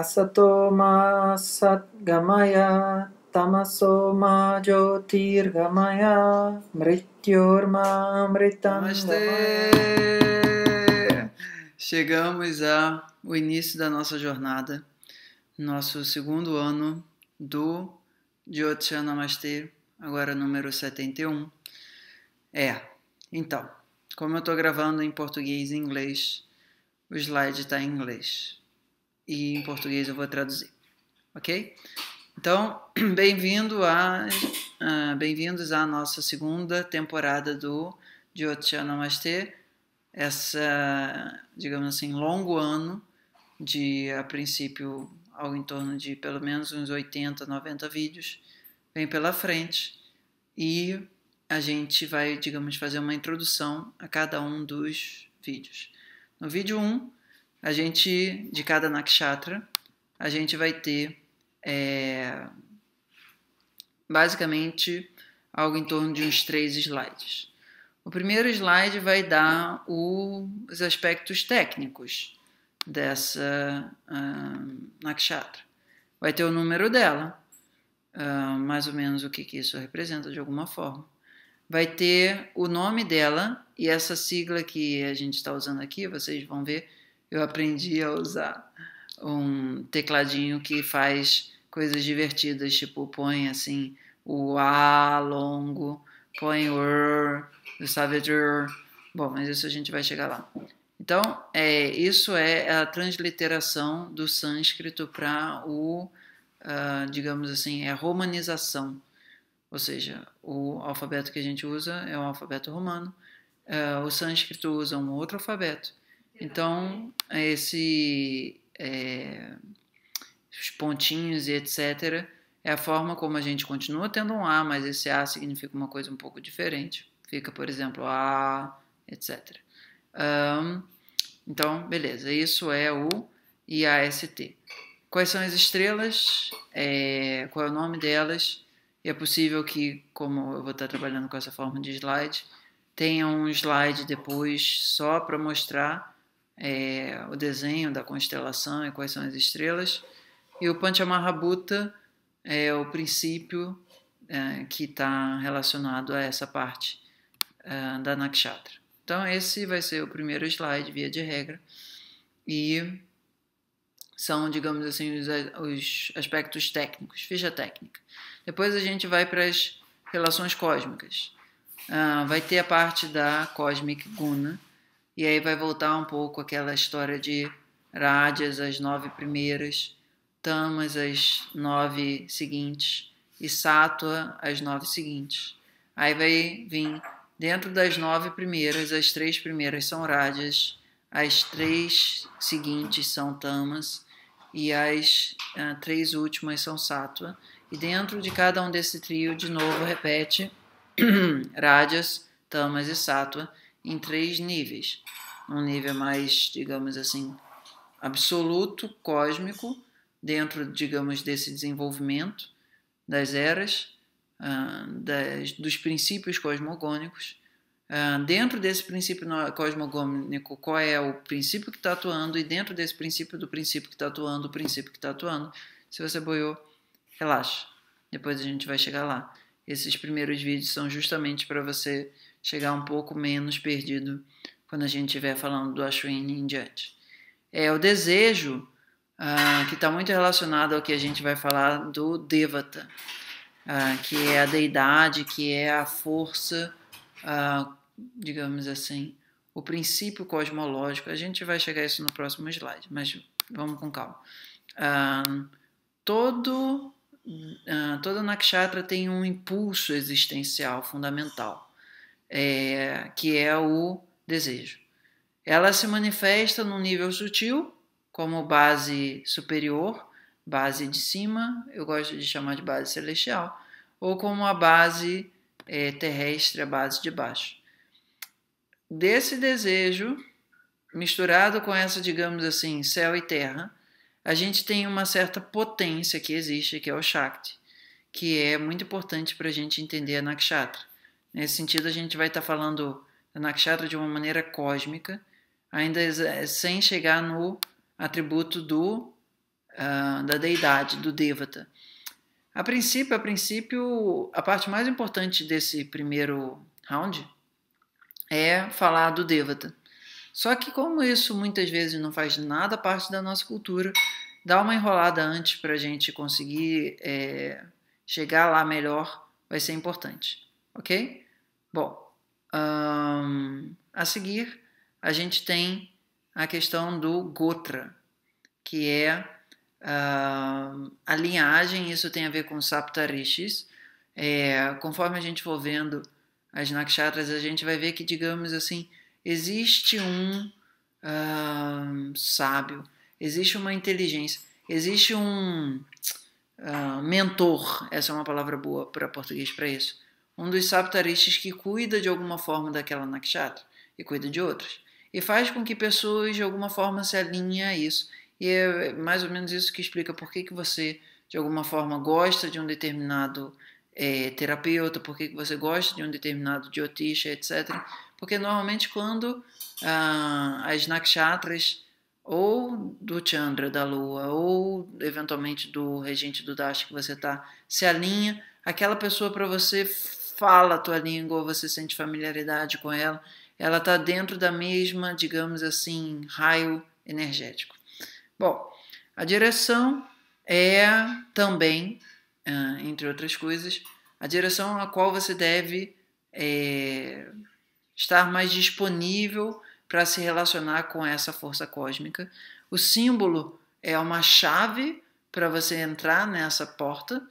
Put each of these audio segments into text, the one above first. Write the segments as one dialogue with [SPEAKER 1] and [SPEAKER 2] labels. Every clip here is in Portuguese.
[SPEAKER 1] Asato satgamaya tamaso ma jyotirgamaya mrityorma Chegamos ao início da nossa jornada, nosso segundo ano do Jyotsha Namaste, agora número 71. É, então, como eu estou gravando em português e inglês, o slide está em inglês e em português eu vou traduzir, ok? Então, bem-vindo a, uh, bem-vindos à nossa segunda temporada do Jyotsha Namaste, essa, digamos assim, longo ano de, a princípio, algo em torno de pelo menos uns 80, 90 vídeos, vem pela frente e a gente vai, digamos, fazer uma introdução a cada um dos vídeos. No vídeo 1, a gente, de cada nakshatra, a gente vai ter é, basicamente algo em torno de uns três slides. O primeiro slide vai dar o, os aspectos técnicos dessa uh, nakshatra. Vai ter o número dela, uh, mais ou menos o que, que isso representa de alguma forma. Vai ter o nome dela e essa sigla que a gente está usando aqui, vocês vão ver eu aprendi a usar um tecladinho que faz coisas divertidas, tipo põe assim o A longo, põe o R, o Savager. Bom, mas isso a gente vai chegar lá. Então, é, isso é a transliteração do sânscrito para o, uh, digamos assim, é a romanização. Ou seja, o alfabeto que a gente usa é o alfabeto romano, uh, o sânscrito usa um outro alfabeto então, esse, é, os pontinhos e etc., é a forma como a gente continua tendo um A, mas esse A significa uma coisa um pouco diferente. Fica, por exemplo, A, etc. Um, então, beleza, isso é o IAST. Quais são as estrelas? É, qual é o nome delas? é possível que, como eu vou estar trabalhando com essa forma de slide, tenha um slide depois só para mostrar é, o desenho da constelação e quais são as estrelas. E o Panchamahabhuta é o princípio é, que está relacionado a essa parte é, da nakshatra. Então, esse vai ser o primeiro slide, via de regra, e são, digamos assim, os, os aspectos técnicos, ficha técnica. Depois a gente vai para as relações cósmicas. Ah, vai ter a parte da Cosmic Guna, e aí vai voltar um pouco aquela história de Rádias, as nove primeiras, Tamas, as nove seguintes, e Sátua, as nove seguintes. Aí vai vir, dentro das nove primeiras, as três primeiras são Rádias, as três seguintes são Tamas, e as uh, três últimas são Sátua. E dentro de cada um desse trio, de novo, repete Rádias, Tamas e Sátua em três níveis. Um nível mais, digamos assim, absoluto, cósmico, dentro, digamos, desse desenvolvimento das eras, uh, das, dos princípios cosmogônicos. Uh, dentro desse princípio cosmogônico, qual é o princípio que está atuando, e dentro desse princípio, do princípio que está atuando, o princípio que está atuando. Se você boiou, relaxa. Depois a gente vai chegar lá. Esses primeiros vídeos são justamente para você chegar um pouco menos perdido quando a gente estiver falando do Ashwini em diante. É o desejo ah, que está muito relacionado ao que a gente vai falar do Devata, ah, que é a deidade, que é a força, ah, digamos assim, o princípio cosmológico. A gente vai chegar a isso no próximo slide, mas vamos com calma. todo, toda nakshatra tem um impulso existencial fundamental é, que é o desejo. Ela se manifesta num nível sutil, como base superior, base de cima, eu gosto de chamar de base celestial, ou como a base é, terrestre, a base de baixo. Desse desejo, misturado com essa, digamos assim, céu e terra, a gente tem uma certa potência que existe, que é o Shakti, que é muito importante para a gente entender a Nakshatra. Nesse sentido, a gente vai estar falando da nakshatra de uma maneira cósmica, ainda eh, sem chegar no atributo do, uh, da deidade, do devata. A princípio, a princípio, a parte mais importante desse primeiro round é falar do devata. Só que como isso muitas vezes não faz nada parte da nossa cultura, dá uma enrolada antes para a gente conseguir é, chegar lá melhor, vai ser importante ok? Bom, um, a seguir a gente tem a questão do Gotra, que é uh, a linhagem, isso tem a ver com Saptarishis. É, conforme a gente for vendo as nakshatras, a gente vai ver que, digamos assim, existe um uh, sábio, existe uma inteligência, existe um uh, mentor, essa é uma palavra boa para português para isso, um dos saptaristas que cuida de alguma forma daquela nakshatra e cuida de outras. E faz com que pessoas de alguma forma se alinhem a isso. E é mais ou menos isso que explica por que, que você, de alguma forma, gosta de um determinado é, terapeuta, por que, que você gosta de um determinado diotisha, etc. Porque normalmente quando ah, as nakshatras ou do Chandra da Lua, ou eventualmente do regente do Dasha que você está, se alinha, aquela pessoa para você fala a tua língua você sente familiaridade com ela, ela está dentro da mesma, digamos assim, raio energético. Bom, a direção é também, entre outras coisas, a direção a qual você deve é, estar mais disponível para se relacionar com essa força cósmica. O símbolo é uma chave para você entrar nessa porta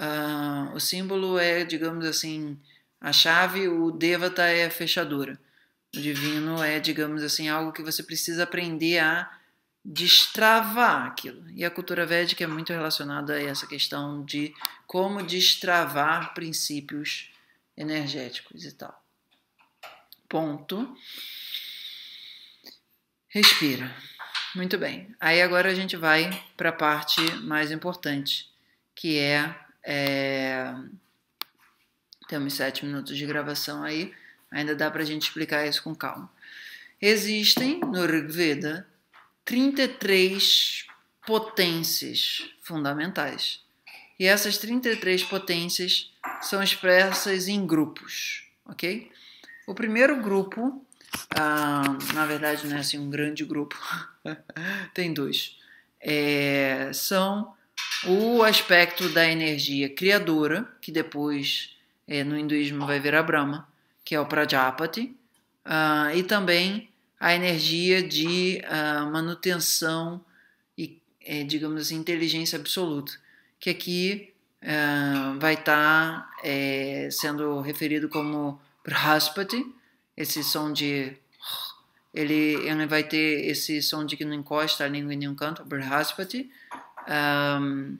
[SPEAKER 1] Uh, o símbolo é, digamos assim, a chave, o devata é a fechadura. O divino é, digamos assim, algo que você precisa aprender a destravar aquilo. E a cultura védica é muito relacionada a essa questão de como destravar princípios energéticos e tal. Ponto. Respira. Muito bem. Aí agora a gente vai para a parte mais importante, que é é... Temos sete minutos de gravação aí, ainda dá para a gente explicar isso com calma. Existem no Rig Veda 33 potências fundamentais. E essas 33 potências são expressas em grupos, ok? O primeiro grupo, ah, na verdade não é assim um grande grupo, tem dois, é, são o aspecto da energia criadora, que depois é, no hinduísmo vai vir a Brahma, que é o Prajapati, uh, e também a energia de uh, manutenção e, é, digamos assim, inteligência absoluta, que aqui uh, vai estar tá, é, sendo referido como Brahaspati, esse som de. Ele, ele vai ter esse som de que não encosta a língua em nenhum canto, Brahaspati um,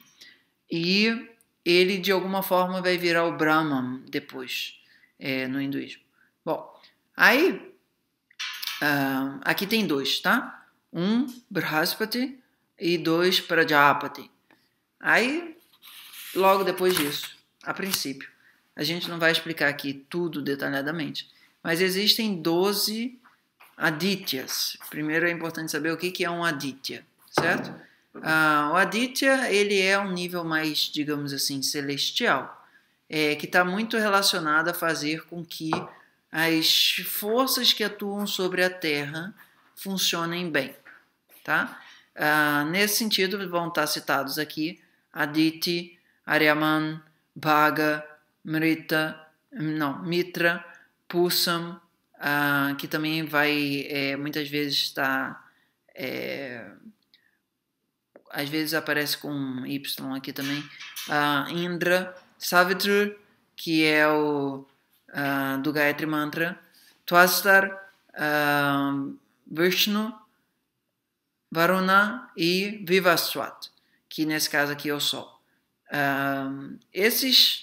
[SPEAKER 1] e ele, de alguma forma, vai virar o Brahman depois, é, no hinduísmo. Bom, aí, aqui tem dois, tá? Um, Brahaspati, e dois, Prajapati. Aí, logo depois disso, a princípio. A gente não vai explicar aqui tudo detalhadamente, mas existem 12 adityas. Primeiro é importante saber o que é um aditya, certo? Ah, o Aditya, ele é um nível mais, digamos assim, celestial, é, que está muito relacionado a fazer com que as forças que atuam sobre a Terra funcionem bem, tá? Ah, nesse sentido, vão estar citados aqui Aditi, Aryaman, Bhaga, Mrita, não, Mitra, Pusam, ah, que também vai é, muitas vezes estar... Tá, é, às vezes aparece com Y aqui também, a Indra Savitri, que é o uh, do Gayatri Mantra, Twastar, uh, Vishnu, Varuna e Vivaswat, que nesse caso aqui é o Sol. Uh, esses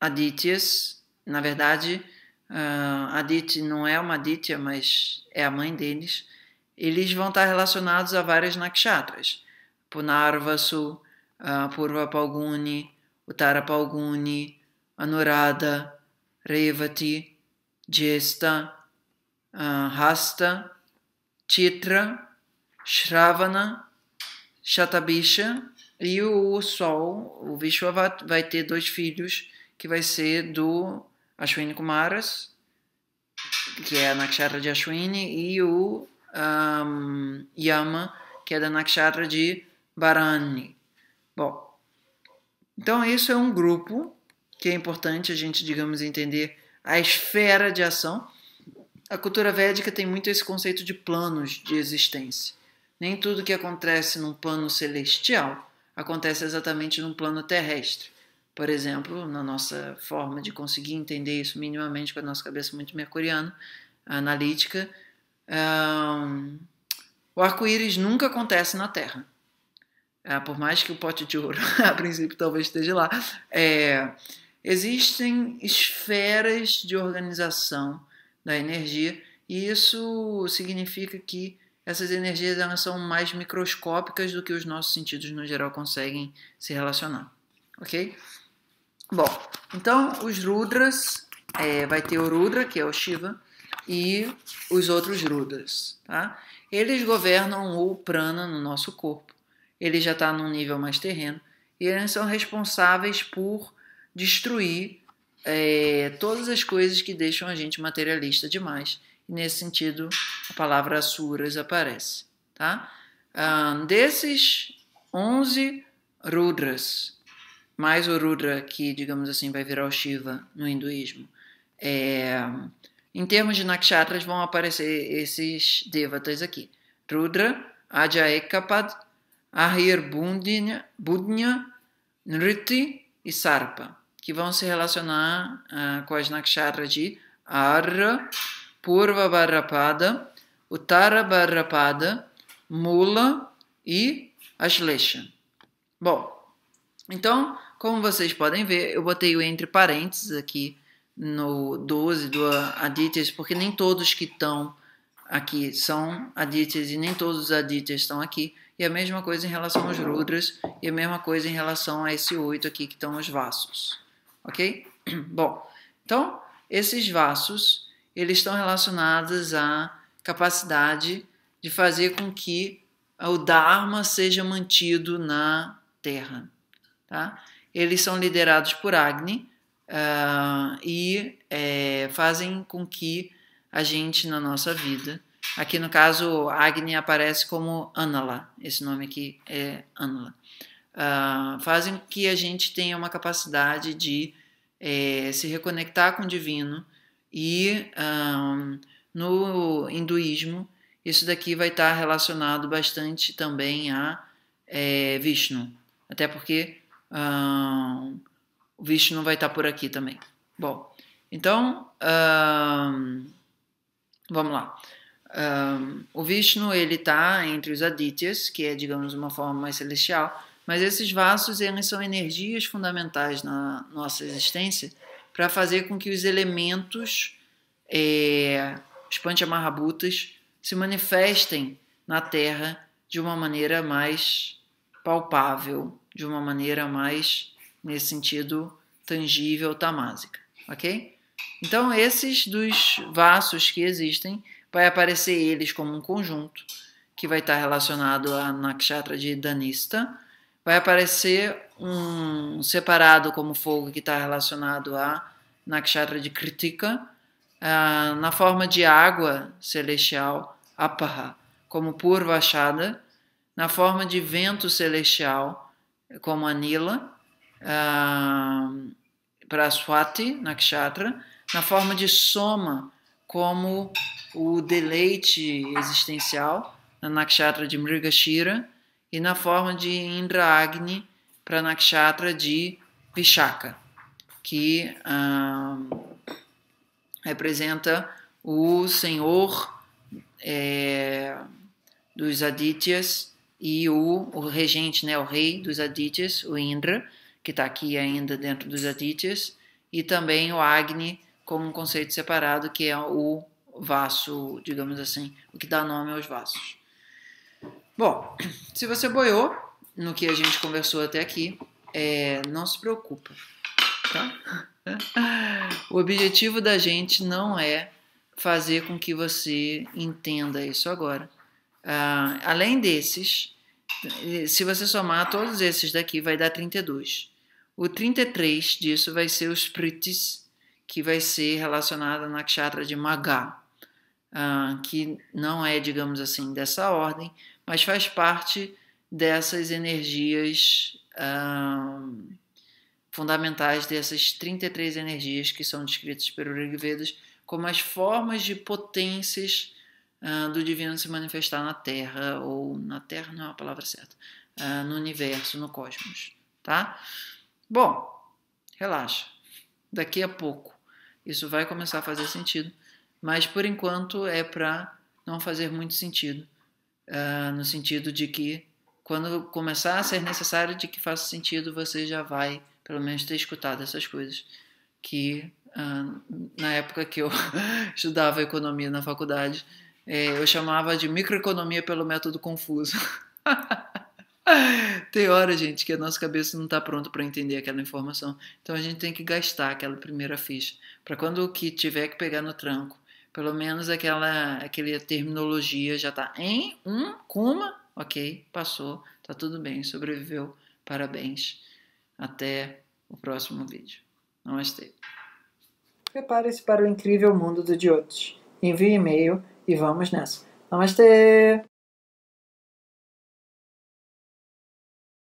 [SPEAKER 1] Adityas, na verdade, uh, Aditya não é uma Aditya, mas é a mãe deles, eles vão estar relacionados a várias nakshatras. Punarvasu, uh, Purva Palguni, Uttara Palguni, Anurada, Revati, Jesta, uh, Hasta, Chitra, Shravana, Shatabisha e o Sol, o Vishwava, vai ter dois filhos que vai ser do Ashwini Kumaras, que é a Nakshatra de Ashwini, e o um, Yama, que é da Nakshatra de Barani. Bom, então isso é um grupo que é importante a gente, digamos, entender a esfera de ação. A cultura védica tem muito esse conceito de planos de existência. Nem tudo que acontece num plano celestial acontece exatamente num plano terrestre. Por exemplo, na nossa forma de conseguir entender isso minimamente com a nossa cabeça muito mercuriana, analítica, um, o arco-íris nunca acontece na Terra é, por mais que o pote de ouro a princípio talvez esteja lá, é, existem esferas de organização da energia e isso significa que essas energias elas são mais microscópicas do que os nossos sentidos no geral conseguem se relacionar, ok? Bom, então os Rudras, é, vai ter o Rudra, que é o Shiva, e os outros Rudras, tá? Eles governam o prana no nosso corpo ele já está num nível mais terreno, e eles são responsáveis por destruir é, todas as coisas que deixam a gente materialista demais. E nesse sentido, a palavra Asuras aparece. Tá? Um, ah, desses 11 Rudras, mais o Rudra, que digamos assim vai virar o Shiva no hinduísmo, é, em termos de nakshatras vão aparecer esses devatas aqui: Rudra, Ajaekapad, Ahir Budnya, Nriti e Sarpa, que vão se relacionar uh, com as nakshatras de Arra, Purva Barrapada, Uttara Barrapada, Mula e Ashlesha. Bom, então, como vocês podem ver, eu botei o entre parênteses aqui no 12 do Adityas, porque nem todos que estão aqui são Adityas e nem todos os Adityas estão aqui e a mesma coisa em relação aos Rudras, e a mesma coisa em relação a esse oito aqui que estão os vasos, ok? Bom, então, esses vasos, eles estão relacionados à capacidade de fazer com que o Dharma seja mantido na Terra, tá? Eles são liderados por Agni uh, e é, fazem com que a gente, na nossa vida, Aqui no caso, Agni aparece como Anala, esse nome aqui é Anala. Uh, fazem que a gente tenha uma capacidade de é, se reconectar com o divino e um, ah, no hinduísmo isso daqui vai estar relacionado bastante também a é, Vishnu, até porque um, ah, o Vishnu vai estar por aqui também. Bom, então um, vamos lá. Um, o Vishnu ele está entre os Adityas, que é, digamos, uma forma mais celestial, mas esses vasos eles são energias fundamentais na nossa existência para fazer com que os elementos, é, os Panchamahabhutas, se manifestem na Terra de uma maneira mais palpável, de uma maneira mais, nesse sentido, tangível, tamásica, ok? Então, esses dos vasos que existem vai aparecer eles como um conjunto, que vai estar relacionado a nakshatra de Danista. Vai aparecer um separado como fogo que está relacionado a nakshatra de Kritika, uh, na forma de água celestial, Apaha, como purvachada na forma de vento celestial, como Anila, uh, ah, para Swati, nakshatra, na forma de soma, como o deleite existencial na nakshatra de Mrigashira e na forma de Indra Agni para a nakshatra de Vishaka, que representa o senhor é, dos Adityas e o, o regente, né, o rei dos Adityas, o Indra, que está aqui ainda dentro dos Adityas, e também o Agni, como um conceito separado, que é o vaso, digamos assim, o que dá nome aos vasos. Bom, se você boiou no que a gente conversou até aqui, é, não se preocupa, tá? O objetivo da gente não é fazer com que você entenda isso agora. Ah, além desses, se você somar todos esses daqui, vai dar 32. O 33 disso vai ser os pritis, que vai ser relacionada na kshatra de Magá, uh, ah, que não é, digamos assim, dessa ordem, mas faz parte dessas energias uh, fundamentais, dessas 33 energias que são descritas pelo Rig Vedas como as formas de potências uh, do divino se manifestar na Terra, ou na Terra não é a palavra certa, no universo, no cosmos, tá? Bom, relaxa. Daqui a pouco isso vai começar a fazer sentido, mas por enquanto é para não fazer muito sentido, uh, no sentido de que quando começar a ser necessário de que faça sentido, você já vai pelo menos ter escutado essas coisas que uh, na época que eu estudava economia na faculdade eh, eu chamava de microeconomia pelo método confuso. tem hora, gente, que a nossa cabeça não está pronta para entender aquela informação. Então a gente tem que gastar aquela primeira ficha. Para quando o que tiver que pegar no tranco, pelo menos aquela, aquela terminologia já está em um, cuma, ok, passou, tá tudo bem, sobreviveu, parabéns. Até o próximo vídeo. Namastê. Prepare-se para o incrível mundo do Jyotish. Envie e-mail e vamos nessa. Namastê!